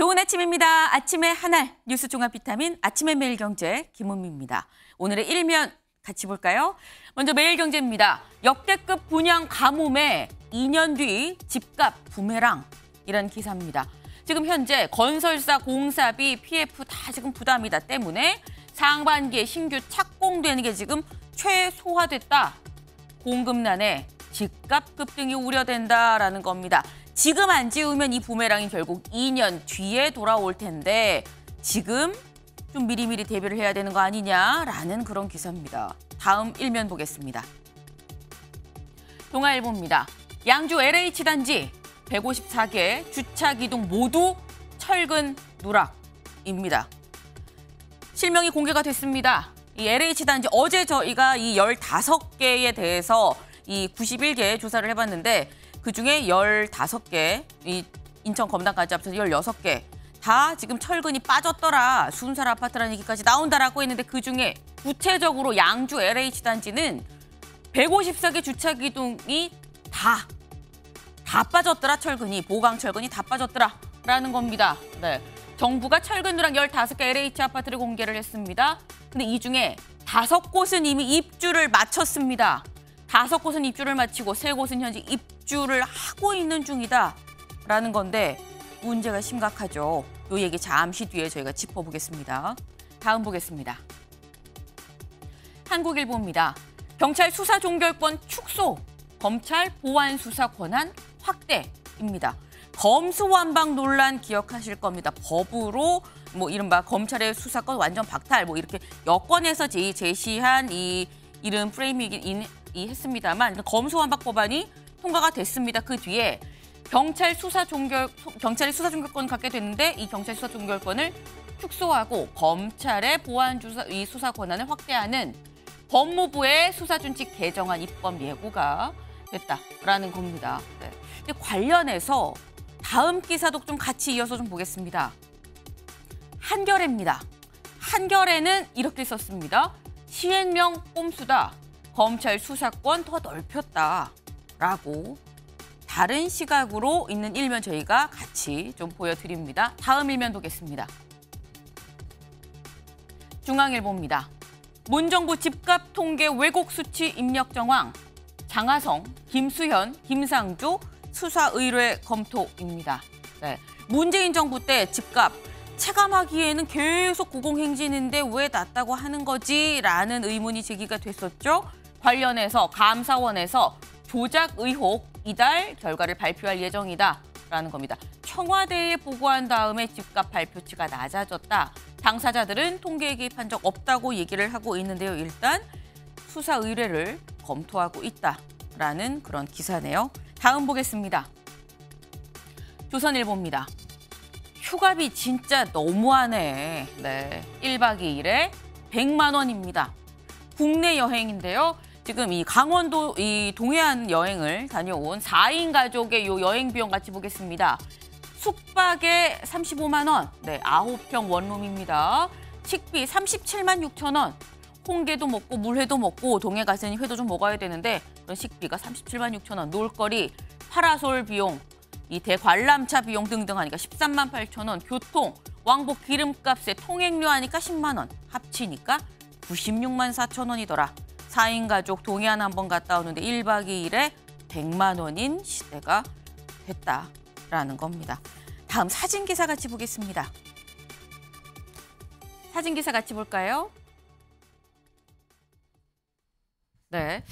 좋은 아침입니다. 아침의 한 알 뉴스 종합 비타민 아침의 매일 경제 김은미입니다. 오늘의 일면 같이 볼까요? 먼저 매일 경제입니다. 역대급 분양 가뭄에 2년 뒤 집값 부메랑 이런 기사입니다. 지금 현재 건설사 공사비 PF 다 지금 부담이다 때문에 상반기에 신규 착공되는 게 지금 최소화됐다. 공급난에 집값 급등이 우려된다라는 겁니다. 지금 안 지우면 이 부메랑이 결국 2년 뒤에 돌아올 텐데 지금 좀 미리미리 대비를 해야 되는 거 아니냐라는 그런 기사입니다. 다음 일면 보겠습니다. 동아일보입니다. 양주 LH 단지 154개 주차 기동 모두 철근 누락입니다. 실명이 공개가 됐습니다. 이 LH 단지 어제 저희가 이 15개에 대해서 이 91개 조사를 해봤는데 그중에 15개, 이 인천 검단까지 합쳐서 16개 다 지금 철근이 빠졌더라, 순살 아파트라는 얘기까지 나온다라고 했는데 그중에 구체적으로 양주 LH 단지는 154개 주차 기둥이 다, 다 빠졌더라, 철근이. 보강 철근이 다 빠졌더라. 라는 겁니다. 네. 정부가 철근 누락 15개 LH 아파트를 공개를 했습니다. 근데 이 중에 다섯 곳은 이미 입주를 마쳤습니다. 다섯 곳은 입주를 마치고 세 곳은 현재 입주를 하고 있는 중이다라는 건데 문제가 심각하죠. 이 얘기 잠시 뒤에 저희가 짚어보겠습니다. 다음 보겠습니다. 한국일보입니다. 경찰 수사 종결권 축소, 검찰 보안 수사 권한 확대입니다. 검수완박 논란 기억하실 겁니다. 법으로 뭐 이른바 검찰의 수사권 완전 박탈 뭐 이렇게 여권에서 제시한 이 이름 프레임이긴 이 했습니다만 검수완박 법안이 통과가 됐습니다. 그 뒤에 경찰 수사 종결 경찰이 수사 종결권 갖게 됐는데 이 경찰 수사 종결권을 축소하고 검찰의 보안 조사 이 수사 권한을 확대하는 법무부의 수사 준칙 개정안 입법 예고가 됐다라는 겁니다. 네. 관련해서 다음 기사도 좀 같이 이어서 좀 보겠습니다. 한겨레입니다. 한겨레는 이렇게 썼습니다. 시행령 꼼수다. 검찰 수사권 더 넓혔다라고 다른 시각으로 있는 일면 저희가 같이 좀 보여드립니다. 다음 일면 보겠습니다. 중앙일보입니다. 문정부 집값 통계 왜곡 수치 입력 정황 장하성, 김수현, 김상주 수사 의뢰 검토입니다. 네. 문재인 정부 때 집값 체감하기에는 계속 고공행진인데 왜 낮다고 하는 거지라는 의문이 제기가 됐었죠. 관련해서 감사원에서 조작 의혹 이달 결과를 발표할 예정이다라는 겁니다. 청와대에 보고한 다음에 집값 발표치가 낮아졌다. 당사자들은 통계 에 개입한 적 없다고 얘기를 하고 있는데요. 일단 수사 의뢰를 검토하고 있다라는 그런 기사네요. 다음 보겠습니다. 조선일보입니다. 휴가비 진짜 너무하네. 네. 1박 2일에 100만 원입니다. 국내 여행인데요. 지금 이 강원도 이 동해안 여행을 다녀온 4인 가족의 요 여행 비용 같이 보겠습니다. 숙박에 35만 원, 네, 9평 원룸입니다. 식비 37만 6천 원, 홍게도 먹고 물회도 먹고 동해 가서는 회도 좀 먹어야 되는데 그런 식비가 37만 6천 원, 놀거리, 파라솔 비용, 이 대관람차 비용 등등 하니까 13만 8천 원, 교통, 왕복 기름값에 통행료 하니까 10만 원, 합치니까 96만 4천 원이더라. 4인 가족 동해안 한번 갔다 오는데 1박 2일에 100만 원인 시대가 됐다라는 겁니다. 다음 사진 기사 같이 보겠습니다. 사진 기사 같이 볼까요? 네.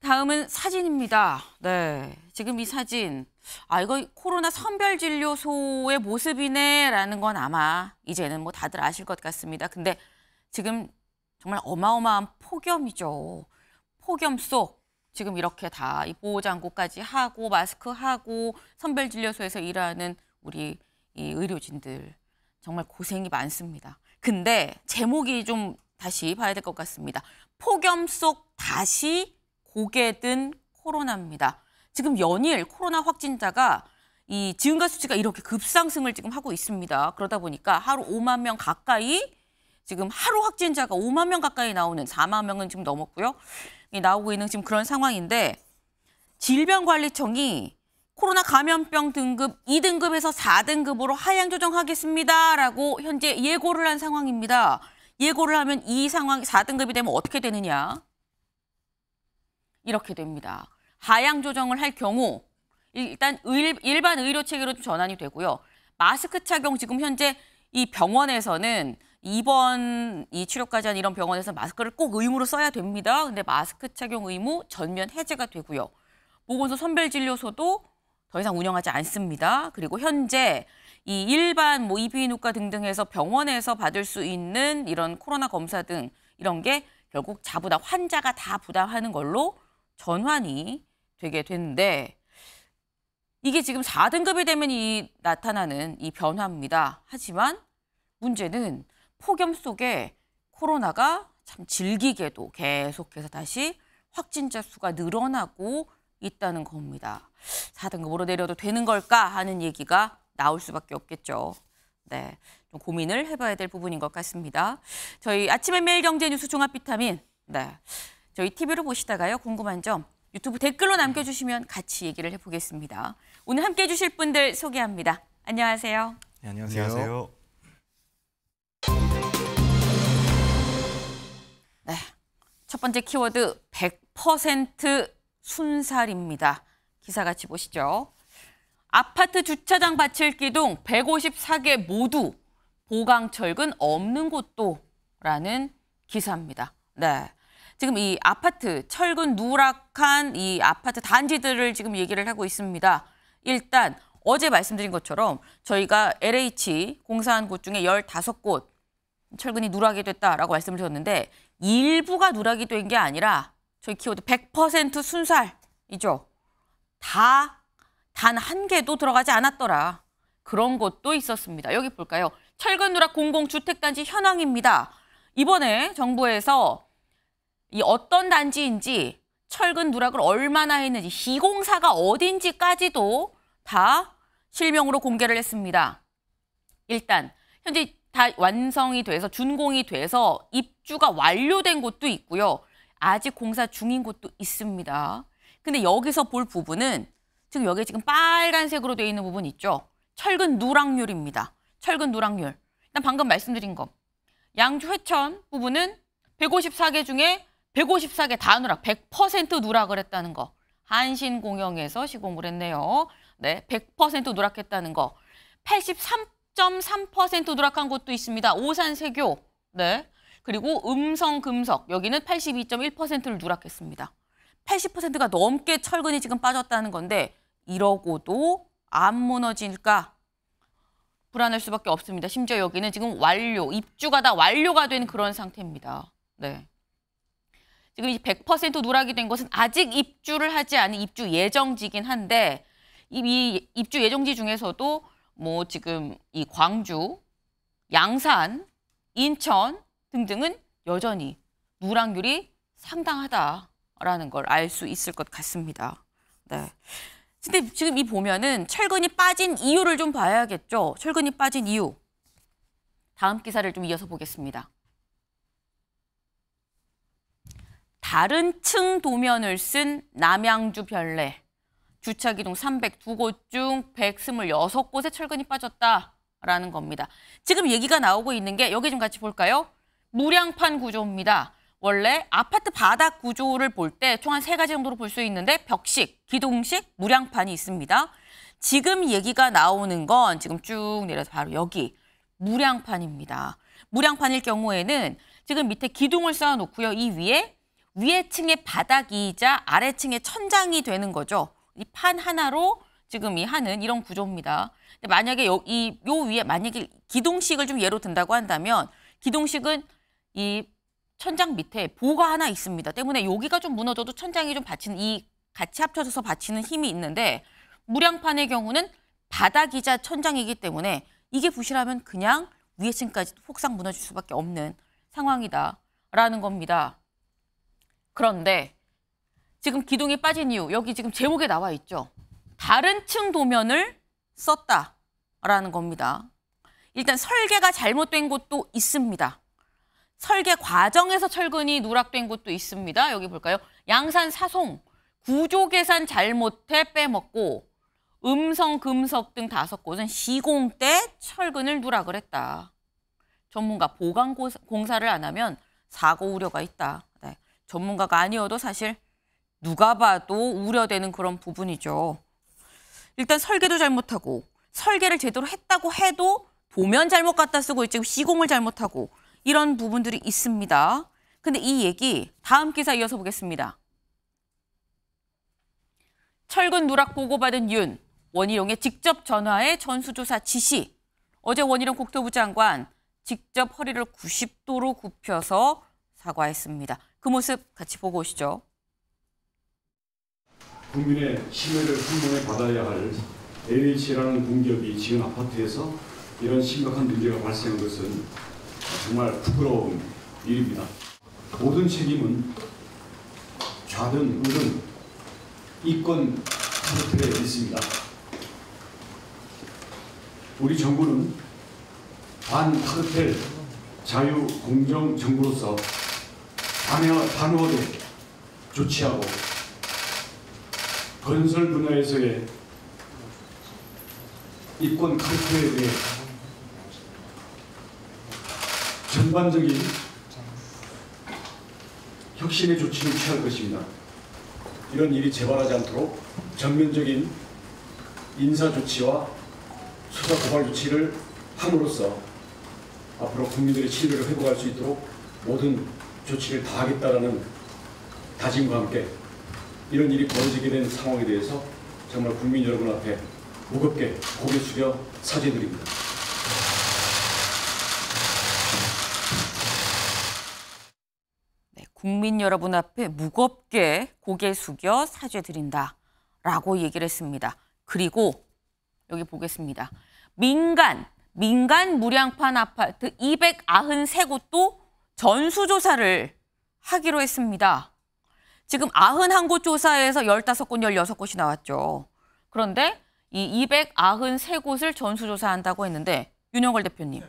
다음은 사진입니다. 네. 지금 이 사진. 아, 이거 코로나 선별진료소의 모습이네라는 건 아마 이제는 뭐 다들 아실 것 같습니다. 근데 지금 정말 어마어마한 폭염이죠. 폭염 속 지금 이렇게 다이 보호장구까지 하고 마스크하고 선별진료소에서 일하는 우리 이 의료진들 정말 고생이 많습니다. 근데 제목이 좀 다시 봐야 될 것 같습니다. 폭염 속 다시 고개 든 코로나입니다. 지금 연일 코로나 확진자가 이 지금과 수치가 이렇게 급상승을 지금 하고 있습니다. 그러다 보니까 하루 5만 명 가까이 지금 하루 확진자가 5만 명 가까이 나오는 4만 명은 지금 넘었고요. 나오고 있는 지금 그런 상황인데 질병관리청이 코로나 감염병 등급 2등급에서 4등급으로 하향 조정하겠습니다라고 현재 예고를 한 상황입니다. 예고를 하면 이 상황이 4등급이 되면 어떻게 되느냐? 이렇게 됩니다. 하향 조정을 할 경우 일단 일반 의료 체계로 전환이 되고요. 마스크 착용 지금 현재 이 병원에서는 이번 이 치료까지 한 이런 병원에서 마스크를 꼭 의무로 써야 됩니다. 근데 마스크 착용 의무 전면 해제가 되고요. 보건소 선별진료소도 더 이상 운영하지 않습니다. 그리고 현재 이 일반 뭐 이비인후과 등등에서 병원에서 받을 수 있는 이런 코로나 검사 등 이런 게 결국 자부다 환자가 다 부담하는 걸로 전환이 되게 됐는데 이게 지금 4등급이 되면 이 나타나는 이 변화입니다. 하지만 문제는 폭염 속에 코로나가 참 질기게도 계속해서 다시 확진자 수가 늘어나고 있다는 겁니다. 4등급으로 내려도 되는 걸까 하는 얘기가 나올 수밖에 없겠죠. 네, 좀 고민을 해봐야 될 부분인 것 같습니다. 저희 아침에 매일 경제 뉴스 종합 비타민. 네, 저희 TV로 보시다가요 궁금한 점 유튜브 댓글로 남겨주시면 같이 얘기를 해보겠습니다. 오늘 함께해 주실 분들 소개합니다. 안녕하세요. 네, 안녕하세요. 안녕하세요. 번째 키워드 100% 순살입니다. 기사 같이 보시죠. 아파트 주차장 받칠기 둥 154개 모두 보강철근 없는 곳도 라는 기사입니다. 네. 지금 이 아파트, 철근 누락한 이 아파트 단지들을 지금 얘기를 하고 있습니다. 일단 어제 말씀드린 것처럼 저희가 LH 공사한 곳 중에 15곳 철근이 누락이 됐다라고 말씀을 드렸는데 일부가 누락이 된 게 아니라 저희 키워드 100% 순살이죠. 다 단 한 개도 들어가지 않았더라. 그런 것도 있었습니다. 여기 볼까요? 철근 누락 공공주택단지 현황입니다. 이번에 정부에서 이 어떤 단지인지 철근 누락을 얼마나 했는지 시공사가 어딘지까지도 다 실명으로 공개를 했습니다. 일단 현재 다 완성이 돼서 준공이 돼서 입주가 완료된 곳도 있고요. 아직 공사 중인 곳도 있습니다. 근데 여기서 볼 부분은 지금 여기 지금 빨간색으로 되어 있는 부분 있죠. 철근 누락률입니다. 철근 누락률. 일단 방금 말씀드린 것. 양주 회천 부분은 154개 중에 154개 다 누락, 100% 누락을 했다는 거. 한신공영에서 시공을 했네요. 네, 100% 누락했다는 거. 83 10.3% 누락한 곳도 있습니다. 오산세교, 네. 그리고 음성금석, 여기는 82.1%를 누락했습니다. 80%가 넘게 철근이 지금 빠졌다는 건데 이러고도 안 무너질까? 불안할 수밖에 없습니다. 심지어 여기는 지금 완료, 입주가 다 완료가 된 그런 상태입니다. 네. 지금 100% 누락이 된 것은 아직 입주를 하지 않은 입주 예정지긴 한데 이 입주 예정지 중에서도 뭐 지금 이 광주, 양산, 인천 등등은 여전히 누락률이 상당하다라는 걸 알 수 있을 것 같습니다. 네. 근데 지금 이 보면은 철근이 빠진 이유를 좀 봐야겠죠. 철근이 빠진 이유. 다음 기사를 좀 이어서 보겠습니다. 다른 층 도면을 쓴 남양주 별내. 주차기둥 302곳 중 126곳에 철근이 빠졌다라는 겁니다. 지금 얘기가 나오고 있는 게 여기 좀 같이 볼까요? 무량판 구조입니다. 원래 아파트 바닥 구조를 볼 때 총 한 세 가지 정도로 볼 수 있는데 벽식, 기둥식, 무량판이 있습니다. 지금 얘기가 나오는 건 지금 쭉 내려서 바로 여기 무량판입니다. 무량판일 경우에는 지금 밑에 기둥을 쌓아놓고요. 이 위에 위에 층의 바닥이자 아래 층의 천장이 되는 거죠. 이판 하나로 지금 이 하는 이런 구조입니다. 근데 만약에 요, 이, 요 위에 만약에 기동식을 좀 예로 든다고 한다면 기동식은 이 천장 밑에 보가 하나 있습니다. 때문에 여기가 좀 무너져도 천장이 좀 받치는 이 같이 합쳐져서 받치는 힘이 있는데 무량판의 경우는 바닥이자 천장이기 때문에 이게 부실하면 그냥 위에 층까지 폭삭 무너질 수밖에 없는 상황이다라는 겁니다. 그런데 지금 기둥이 빠진 이유 여기 지금 제목에 나와 있죠. 다른 층 도면을 썼다라는 겁니다. 일단 설계가 잘못된 곳도 있습니다. 설계 과정에서 철근이 누락된 곳도 있습니다. 여기 볼까요? 양산 사송, 구조 계산 잘못해 빼먹고 음성, 금속 등 다섯 곳은 시공 때 철근을 누락을 했다. 전문가 보강 공사를 안 하면 사고 우려가 있다. 네. 전문가가 아니어도 사실 누가 봐도 우려되는 그런 부분이죠. 일단 설계도 잘못하고 설계를 제대로 했다고 해도 보면 잘못 갖다 쓰고 있지 시공을 잘못하고 이런 부분들이 있습니다. 근데 이 얘기 다음 기사 이어서 보겠습니다. 철근 누락 보고받은 윤, 원희룡의 직접 전화에 전수조사 지시. 어제 원희룡 국토부 장관 직접 허리를 90도로 굽혀서 사과했습니다. 그 모습 같이 보고 오시죠. 국민의 신뢰을 분명히 받아야 할 LH라는 공기업이 지은 아파트에서 이런 심각한 문제가 발생한 것은 정말 부끄러운 일입니다. 모든 책임은 좌든 우든 이권 카르텔에 있습니다. 우리 정부는 반 카르텔 자유 공정 정부로서 단호하게 조치하고 건설 분야에서의 이권 칼퇴에 대해 전반적인 혁신의 조치를 취할 것입니다. 이런 일이 재발하지 않도록 전면적인 인사 조치와 수사 고발 조치를 함으로써 앞으로 국민들의 신뢰를 회복할 수 있도록 모든 조치를 다하겠다라는 다짐과 함께 이런 일이 벌어지게 된 상황에 대해서 정말 국민 여러분 앞에 무겁게 고개 숙여 사죄드립니다. 네, 국민 여러분 앞에 무겁게 고개 숙여 사죄드린다 라고 얘기를 했습니다. 그리고 여기 보겠습니다. 민간, 민간 무량판 아파트 293곳도 전수조사를 하기로 했습니다. 지금 91곳 조사에서 15곳, 16곳이 나왔죠. 그런데 이 293곳을 전수조사한다고 했는데 윤영걸 대표님,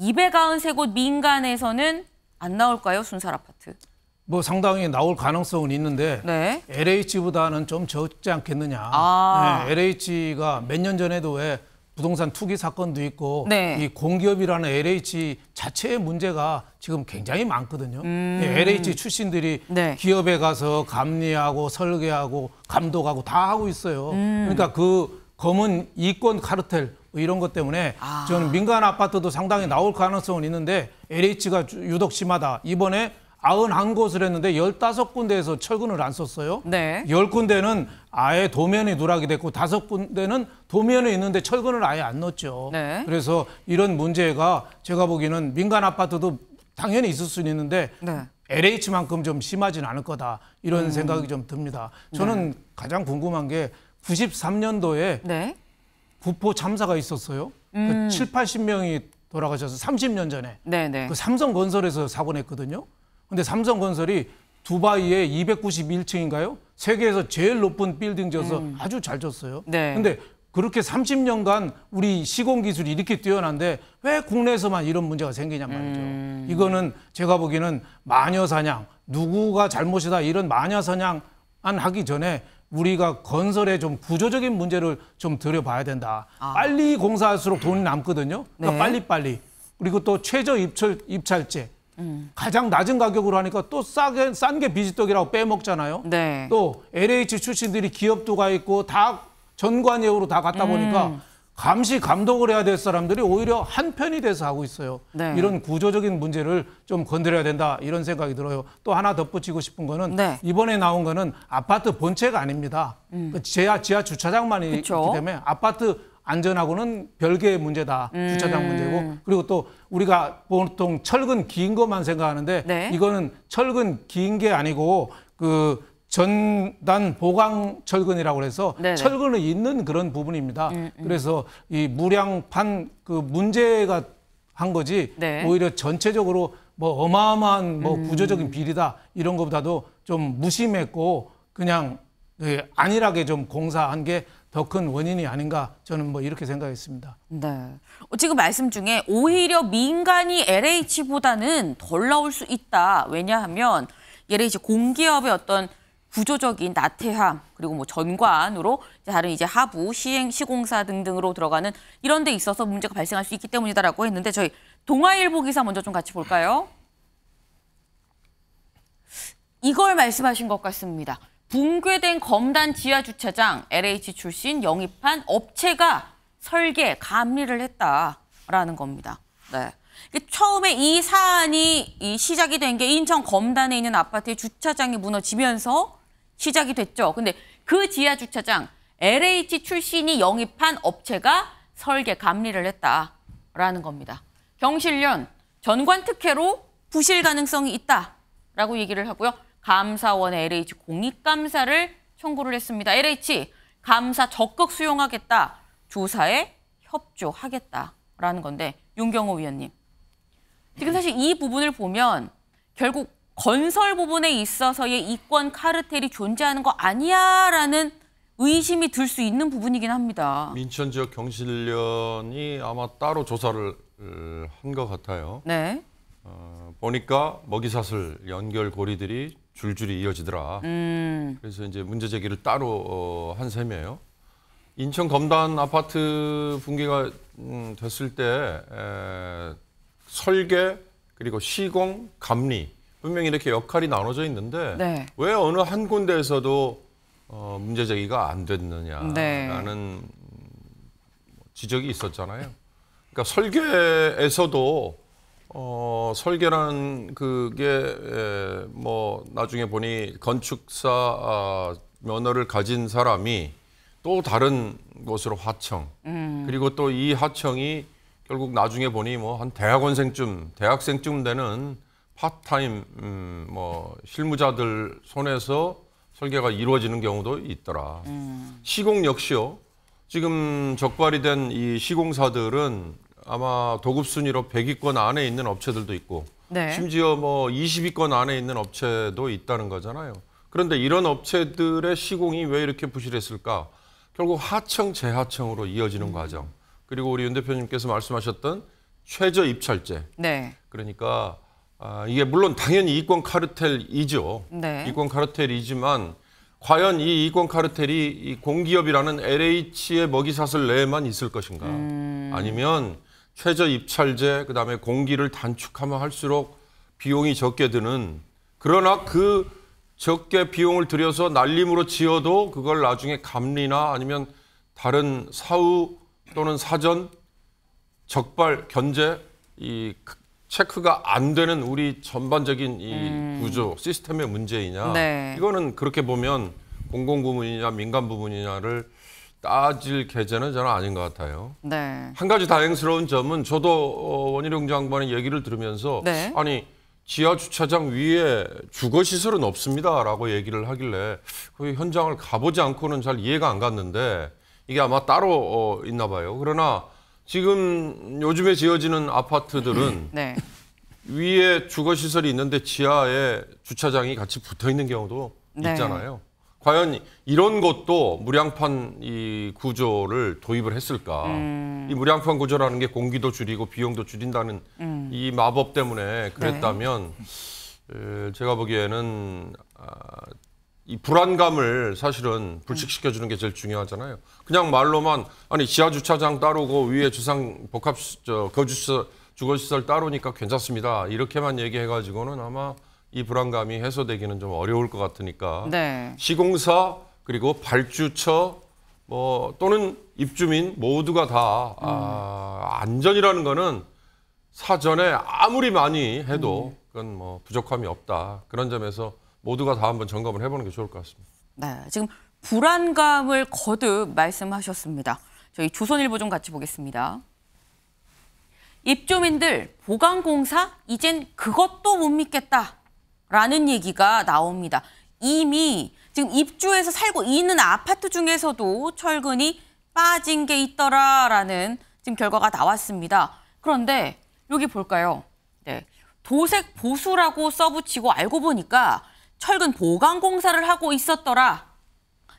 293곳 민간에서는 안 나올까요? 순살 아파트. 뭐 상당히 나올 가능성은 있는데 네. LH보다는 좀 적지 않겠느냐. 아. 네, LH가 몇 년 전에도 왜 부동산 투기 사건도 있고 네. 이 공기업이라는 LH 자체의 문제가 지금 굉장히 많거든요. 음. 네, LH 출신들이 네. 기업에 가서 감리하고 설계하고 감독하고 다 하고 있어요. 음. 그러니까 그 검은 이권 카르텔 뭐 이런 것 때문에 아. 저는 민간 아파트도 상당히 나올 가능성은 있는데 LH가 유독 심하다. 이번에 91곳을 했는데 15군데에서 철근을 안 썼어요. 네. 10군데는 아예 도면이 누락이 됐고 다섯 군데는 도면에 있는데 철근을 아예 안 넣었죠. 네. 그래서 이런 문제가 제가 보기에는 민간 아파트도 당연히 있을 수는 있는데 네. LH만큼 좀 심하진 않을 거다 이런 음. 생각이 좀 듭니다. 저는 네. 가장 궁금한 게 93년도에 네. 부포 참사가 있었어요. 그 음. 네, 네. 그 7, 80명이 돌아가셔서 30년 전에 네네. 그 삼성건설에서 사고 냈거든요. 근데 삼성건설이 두바이에 291층인가요? 세계에서 제일 높은 빌딩 지어서 음. 아주 잘 졌어요. 네. 근데 그렇게 30년간 우리 시공 기술이 이렇게 뛰어난데 왜 국내에서만 이런 문제가 생기냔 말이죠. 음. 이거는 제가 보기에는 마녀 사냥, 누구가 잘못이다 이런 마녀 사냥 안 하기 전에 우리가 건설에좀 구조적인 문제를 좀 들여봐야 된다. 아. 빨리 공사할수록 돈이 남거든요. 그러니까 네. 빨리빨리. 그리고 또 최저 입찰, 입찰제. 음. 가장 낮은 가격으로 하니까 또 싸게 싼게 비지떡이라고 빼먹잖아요. 네. 또 LH 출신들이 기업도 가 있고 다 전관예우로 다 갔다 음. 보니까 감시 감독을 해야 될 사람들이 오히려 한 편이 돼서 하고 있어요. 네. 이런 구조적인 문제를 좀 건드려야 된다 이런 생각이 들어요. 또 하나 덧붙이고 싶은 거는 네. 이번에 나온 거는 아파트 본체가 아닙니다. 음. 그 지하 지하 주차장만이 그쵸? 있기 때문에 아파트 안전하고는 별개의 문제다. 음. 주차장 문제고. 그리고 또 우리가 보통 철근 긴 것만 생각하는데 네. 이거는 철근 긴 게 아니고 그 전단 보강 철근이라고 해서 네네. 철근을잇는 그런 부분입니다. 음, 음. 그래서 이 무량판 그 문제가 한 거지 네. 오히려 전체적으로 뭐 어마어마한 뭐 음. 구조적인 비리다 이런 것보다도 좀 무심했고 그냥 예, 안일하게 좀 공사한 게 더큰 원인이 아닌가 저는 뭐 이렇게 생각했습니다. 네. 어, 지금 말씀 중에 오히려 민간이 LH보다는 덜 나올 수 있다. 왜냐하면 LH 공기업의 어떤 구조적인 나태함 그리고 뭐 전관으로 다른 이제 하부 시행 시공사 등등으로 들어가는 이런 데 있어서 문제가 발생할 수 있기 때문이다라고 했는데 저희 동아일보 기사 먼저 좀 같이 볼까요? 이걸 말씀하신 것 같습니다. 붕괴된 검단 지하 주차장 LH 출신 영입한 업체가 설계 감리를 했다라는 겁니다. 네. 처음에 이 사안이 이 시작이 된 게 인천 검단에 있는 아파트의 주차장이 무너지면서 시작이 됐죠. 근데 그 지하 주차장 LH 출신이 영입한 업체가 설계 감리를 했다라는 겁니다. 경실련 전관 특혜로 부실 가능성이 있다라고 얘기를 하고요. 감사원 LH 공익감사를 청구를 했습니다. LH 감사 적극 수용하겠다. 조사에 협조하겠다라는 건데 윤경호 위원님. 지금 사실 이 부분을 보면 결국 건설 부분에 있어서의 이권 카르텔이 존재하는 거 아니야라는 의심이 들 수 있는 부분이긴 합니다. 민천 지역 경실련이 아마 따로 조사를 음, 한것 같아요. 네. 어, 보니까 먹이사슬 연결고리들이 줄줄이 이어지더라. 음. 그래서 이제 문제 제기를 따로 어, 한 셈이에요. 인천 검단 아파트 붕괴가 음, 됐을 때 에, 설계 그리고 시공 감리 분명히 이렇게 역할이 나눠져 있는데 네. 왜 어느 한 군데에서도 어, 문제 제기가 안 됐느냐라는 네. 음, 지적이 있었잖아요. 그러니까 설계에서도 어, 설계란 그게 에, 예, 뭐 나중에 보니 건축사 아, 면허를 가진 사람이 또 다른 곳으로 하청 음. 그리고 또 이 하청이 결국 나중에 보니 뭐 한 대학원생쯤 대학생쯤 되는 파타임 음, 뭐 실무자들 손에서 설계가 이루어지는 경우도 있더라. 음. 시공 역시요. 지금 적발이 된 이 시공사들은 아마 도급 순위로 100위권 안에 있는 업체들도 있고 네. 심지어 뭐 20위권 안에 있는 업체도 있다는 거잖아요. 그런데 이런 업체들의 시공이 왜 이렇게 부실했을까? 결국 하청 재하청으로 이어지는 음. 과정. 그리고 우리 윤 대표님께서 말씀하셨던 최저 입찰제. 네. 그러니까 아, 이게 물론 당연히 이권 카르텔이죠. 네. 이권 카르텔이지만 과연 이 이권 카르텔이 이 공기업이라는 LH의 먹이사슬 내에만 있을 것인가? 음... 아니면 최저 입찰제 그다음에 공기를 단축하면 할수록 비용이 적게 드는 그러나 그 적게 비용을 들여서 날림으로 지어도 그걸 나중에 감리나 아니면 다른 사후 또는 사전 적발 견제 이 체크가 안 되는 우리 전반적인 이 음. 구조 시스템의 문제이냐 네. 이거는 그렇게 보면 공공 부문이냐 민간 부문이냐를 따질 계제는 저는 아닌 것 같아요. 네. 한 가지 다행스러운 점은 저도 어, 원희룡 장관의 얘기를 들으면서 네. 아니 지하 주차장 위에 주거 시설은 없습니다라고 얘기를 하길래 그 현장을 가보지 않고는 잘 이해가 안 갔는데 이게 아마 따로 어, 있나 봐요. 그러나 지금 요즘에 지어지는 아파트들은 네. 위에 주거 시설이 있는데 지하에 주차장이 같이 붙어 있는 경우도 네. 있잖아요. 과연 이런 것도 무량판 이 구조를 도입을 했을까? 음. 이 무량판 구조라는 게 공기도 줄이고 비용도 줄인다는 음. 이 마법 때문에 그랬다면 네. 제가 보기에는 아, 이 불안감을 사실은 불식시켜 주는 게 제일 중요하잖아요. 그냥 말로만 아니 지하 주차장 따로고 위에 주상 복합 저 거주시설 주거시설 따로니까 괜찮습니다. 이렇게만 얘기해 가지고는 아마 이 불안감이 해소되기는 좀 어려울 것 같으니까 네. 시공사 그리고 발주처 뭐 또는 입주민 모두가 다 음. 아, 안전이라는 거는 사전에 아무리 많이 해도 음. 그건 뭐 부족함이 없다 그런 점에서 모두가 다 한번 점검을 해보는 게 좋을 것 같습니다. 네, 지금 불안감을 거듭 말씀하셨습니다. 저희 조선일보 좀 같이 보겠습니다. 입주민들 보강공사 이젠 그것도 못 믿겠다. 라는 얘기가 나옵니다. 이미 지금 입주해서 살고 있는 아파트 중에서도 철근이 빠진 게 있더라라는 지금 결과가 나왔습니다. 그런데 여기 볼까요? 네. 도색 보수라고 써붙이고 알고 보니까 철근 보강 공사를 하고 있었더라.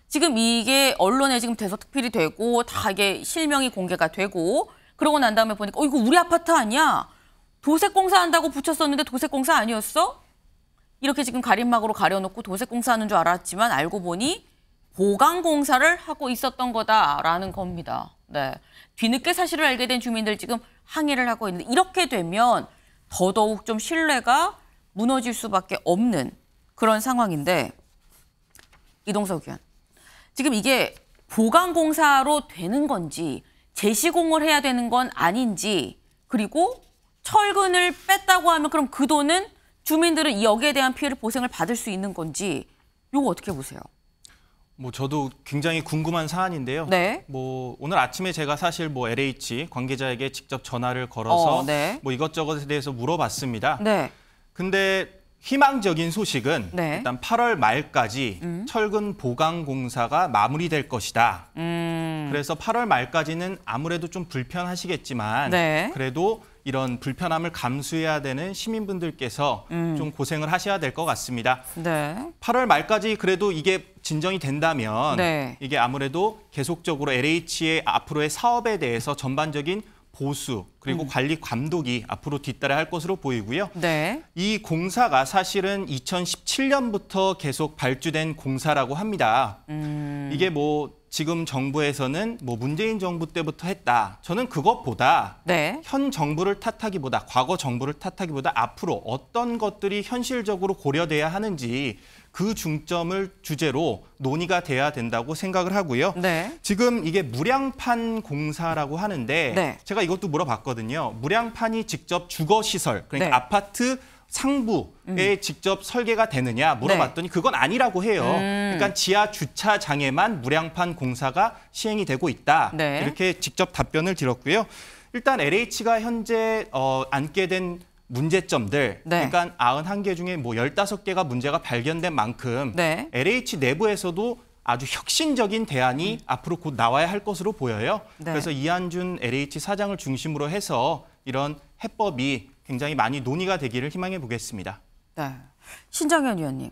지금 이게 언론에 지금 대서특필이 되고 다 이게 실명이 공개가 되고 그러고 난 다음에 보니까 어 이거 우리 아파트 아니야? 도색 공사한다고 붙였었는데 도색 공사 아니었어? 이렇게 지금 가림막으로 가려놓고 도색공사하는 줄 알았지만 알고 보니 보강공사를 하고 있었던 거다라는 겁니다. 네. 뒤늦게 사실을 알게 된 주민들 지금 항의를 하고 있는데 이렇게 되면 더더욱 좀 신뢰가 무너질 수밖에 없는 그런 상황인데 이동석 의원 지금 이게 보강공사로 되는 건지 재시공을 해야 되는 건 아닌지 그리고 철근을 뺐다고 하면 그럼 그 돈은 주민들은 여기에 대한 피해를 보상을 받을 수 있는 건지 이거 어떻게 보세요? 뭐 저도 굉장히 궁금한 사안인데요. 네. 뭐 오늘 아침에 제가 사실 뭐 LH 관계자에게 직접 전화를 걸어서 어, 네. 뭐 이것저것에 대해서 물어봤습니다. 네. 근데 희망적인 소식은 네. 일단 8월 말까지 음. 철근 보강 공사가 마무리될 것이다. 음. 그래서 8월 말까지는 아무래도 좀 불편하시겠지만 네. 그래도 이런 불편함을 감수해야 되는 시민분들께서 음. 좀 고생을 하셔야 될 것 같습니다. 네. 8월 말까지 그래도 이게 진정이 된다면 네. 이게 아무래도 계속적으로 LH의 앞으로의 사업에 대해서 전반적인 보수 그리고 음. 관리 감독이 앞으로 뒤따라 할 것으로 보이고요. 네. 이 공사가 사실은 2017년부터 계속 발주된 공사라고 합니다. 음. 이게 뭐 지금 정부에서는 뭐 문재인 정부 때부터 했다. 저는 그것보다 네. 현 정부를 탓하기보다 과거 정부를 탓하기보다 앞으로 어떤 것들이 현실적으로 고려돼야 하는지 그 중점을 주제로 논의가 돼야 된다고 생각을 하고요. 네. 지금 이게 무량판 공사라고 하는데 네. 제가 이것도 물어봤거든요. 무량판이 직접 주거 시설, 그러니까 네. 아파트 상부에 음. 직접 설계가 되느냐 물어봤더니 네. 그건 아니라고 해요. 음. 그러니까 지하 주차장에만 무량판 공사가 시행이 되고 있다. 네. 이렇게 직접 답변을 드렸고요. 일단 LH가 현재 어, 안게 된 문제점들, 네. 그러니까 91개 중에 뭐 15개가 문제가 발견된 만큼 네. LH 내부에서도 아주 혁신적인 대안이 음. 앞으로 곧 나와야 할 것으로 보여요. 네. 그래서 이한준 LH 사장을 중심으로 해서 이런 해법이 굉장히 많이 논의가 되기를 희망해 보겠습니다. 네. 신정현 위원님.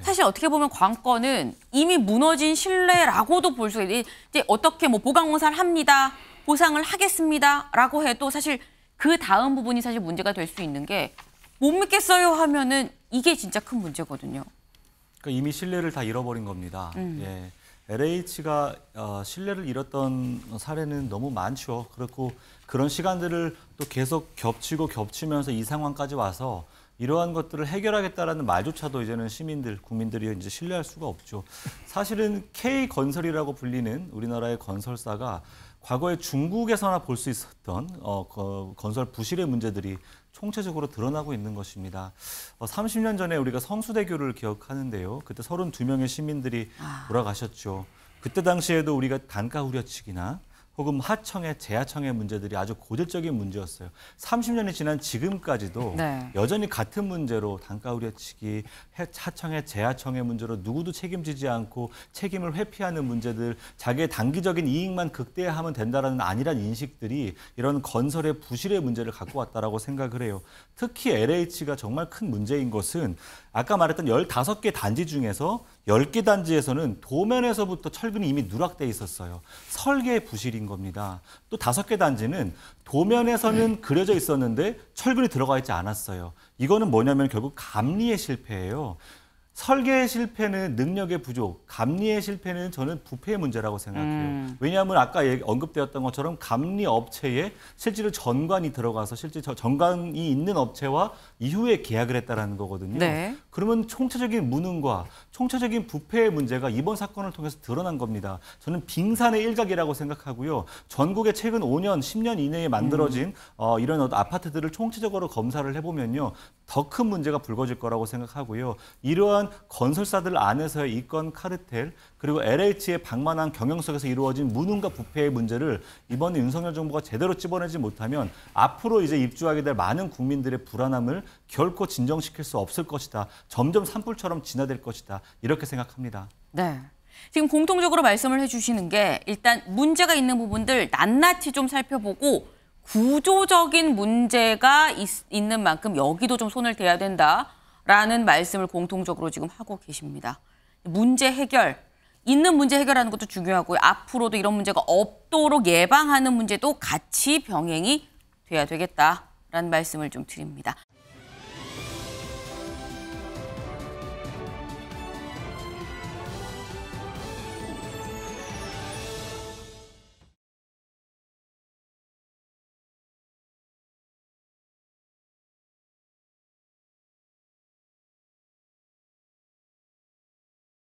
사실 어떻게 보면 관건은 이미 무너진 신뢰라고도 볼 수 있는데 어떻게 뭐 보강공사를 합니다, 보상을 하겠습니다라고 해도 사실 그 다음 부분이 사실 문제가 될 수 있는 게 못 믿겠어요 하면은 이게 진짜 큰 문제거든요. 그러니까 이미 신뢰를 다 잃어버린 겁니다. 음. 예. LH가 어, 신뢰를 잃었던 사례는 너무 많죠. 그렇고 그런 시간들을 또 계속 겹치고 겹치면서 이 상황까지 와서 이러한 것들을 해결하겠다라는 말조차도 이제는 시민들, 국민들이 이제 신뢰할 수가 없죠. 사실은 K 건설이라고 불리는 우리나라의 건설사가 과거에 중국에서나 볼 수 있었던 어, 어, 건설 부실의 문제들이 총체적으로 드러나고 있는 것입니다. 어, 30년 전에 우리가 성수대교를 기억하는데요. 그때 32명의 시민들이 아. 돌아가셨죠. 그때 당시에도 우리가 단가 후려치기나 혹은 하청의 재하청의 문제들이 아주 고질적인 문제였어요. 30년이 지난 지금까지도 네. 여전히 같은 문제로 단가 우려치기, 하청의 재하청의 문제로 누구도 책임지지 않고 책임을 회피하는 문제들, 자기의 단기적인 이익만 극대화하면 된다라는 아니란 인식들이 이런 건설의 부실의 문제를 갖고 왔다라고 생각을 해요. 특히 LH가 정말 큰 문제인 것은 아까 말했던 15개 단지 중에서 10개 단지에서는 도면에서부터 철근이 이미 누락돼 있었어요. 설계 부실인 겁니다. 또 5개 단지는 도면에서는 네. 그려져 있었는데 철근이 들어가 있지 않았어요. 이거는 뭐냐면 결국 감리의 실패예요. 설계의 실패는 능력의 부족, 감리의 실패는 저는 부패의 문제라고 생각해요. 음. 왜냐하면 아까 언급되었던 것처럼 감리 업체에 실제로 전관이 들어가서 실제 전관이 있는 업체와 이후에 계약을 했다라는 거거든요. 네. 그러면 총체적인 무능과 총체적인 부패의 문제가 이번 사건을 통해서 드러난 겁니다. 저는 빙산의 일각이라고 생각하고요. 전국에 최근 5년, 10년 이내에 만들어진 음. 어, 이런 아파트들을 총체적으로 검사를 해보면요. 더 큰 문제가 불거질 거라고 생각하고요. 이러한 건설사들 안에서의 이권 카르텔 그리고 LH의 방만한 경영 속에서 이루어진 무능과 부패의 문제를 이번에 윤석열 정부가 제대로 찝어내지 못하면 앞으로 이제 입주하게 될 많은 국민들의 불안함을 결코 진정시킬 수 없을 것이다. 점점 산불처럼 진화될 것이다. 이렇게 생각합니다. 네. 지금 공통적으로 말씀을 해주시는 게 일단 문제가 있는 부분들 낱낱이 좀 살펴보고 구조적인 문제가 있, 는 만큼 여기도 좀 손을 대야 된다라는 말씀을 공통적으로 지금 하고 계십니다. 문제 해결, 있는 문제 해결하는 것도 중요하고요. 앞으로도 이런 문제가 없도록 예방하는 문제도 같이 병행이 돼야 되겠다라는 말씀을 좀 드립니다.